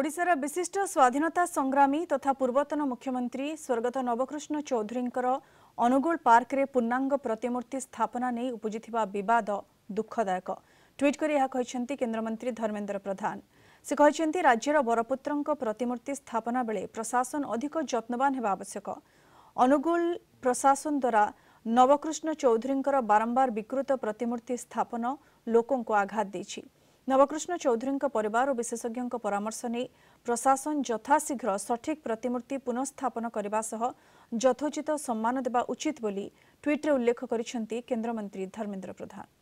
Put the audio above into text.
ଓଡ଼ିଶାର ବିଶିଷ୍ଟ ସ୍ୱାଧୀନତା ସଂଗ୍ରାମୀ ତଥା ପୂର୍ବତନ ମୁଖ୍ୟମନ୍ତ୍ରୀ ସ୍ୱର୍ଗତ ନବକୃଷ୍ଣ ଚୌଧୁରୀଙ୍କର ଅନୁଗୁଳ ପାର୍କରେ ପୂର୍ଣ୍ଣାଙ୍ଗ ପ୍ରତିମୂର୍ତ୍ତି ସ୍ଥାପନା ନେଇ ଉପୁଜିଥିବା ବିବାଦ ଦୁଃଖଦାୟକ ଟ୍ୱିଟ୍ କରି ଏହା କହିଛନ୍ତି କେନ୍ଦ୍ରମନ୍ତ୍ରୀ ଧର୍ମେନ୍ଦ୍ର ପ୍ରଧାନ ସେ କହିଛନ୍ତି ରାଜ୍ୟର ବରପୁତ୍ରଙ୍କ ପ୍ରତିମୂର୍ତ୍ତି ସ୍ଥାପନା ବେଳେ ପ୍ରଶାସନ ଅଧିକ ଯତ୍ନବାନ ହେବା ଆବଶ୍ୟକ ଅନୁଗୁଳ ପ୍ରଶାସନ ଦ୍ୱାରା ନବକୃଷ୍ଣ ଚୌଧୁରୀଙ୍କର ବାରମ୍ବାର ବିକୃତ ପ୍ରତିମୂର୍ତ୍ତି ସ୍ଥାପନ ଲୋକଙ୍କୁ ଆଘାତ ଦେଇଛି ନବକୃଷ୍ଣ ଚୌଧୁରୀଙ୍କ ପରିବାର ଓ ବିଶେଷଜ୍ଞଙ୍କ ପରାମର୍ଶ ନେଇ ପ୍ରଶାସନ ଯଥାଶୀଘ୍ର ସଠିକ୍ ପ୍ରତିମୂର୍ତ୍ତି ପୁନଃସ୍ଥାପନ କରିବା ସହ ଯଥୋଚିତ ସମ୍ମାନ ଦେବା ଉଚିତ ବୋଲି ଟ୍ୱିଟ୍ରେ ଉଲ୍ଲେଖ କରିଛନ୍ତି କେନ୍ଦ୍ରମନ୍ତ୍ରୀ ଧର୍ମେନ୍ଦ୍ର ପ୍ରଧାନ